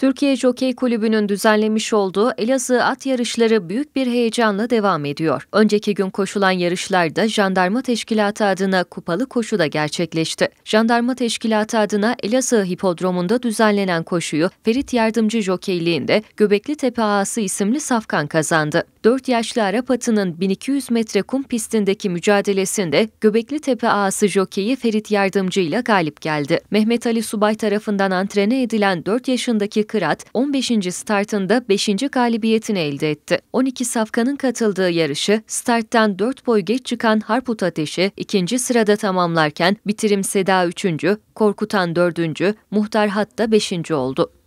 Türkiye Jokey Kulübü'nün düzenlemiş olduğu Elazığ at yarışları büyük bir heyecanla devam ediyor. Önceki gün koşulan yarışlarda Jandarma Teşkilatı adına kupalı koşu da gerçekleşti. Jandarma Teşkilatı adına Elazığ Hipodromu'nda düzenlenen koşuyu Ferit Yardımcı Jokeyliğinde Göbekli Tepe Ağası isimli safkan kazandı. 4 yaşlı Arap atının 1200 metre kum pistindeki mücadelesinde Göbekli Tepe ağası jokeyi Ferit Yardımcı ile galip geldi. Mehmet Ali Subay tarafından antrene edilen 4 yaşındaki Kırat 15. startında 5. galibiyetini elde etti. 12 safkanın katıldığı yarışı starttan 4 boy geç çıkan Harput Ateşi 2. sırada tamamlarken bitirim Seda 3. Korkutan 4. Muhtar Hatta 5. oldu.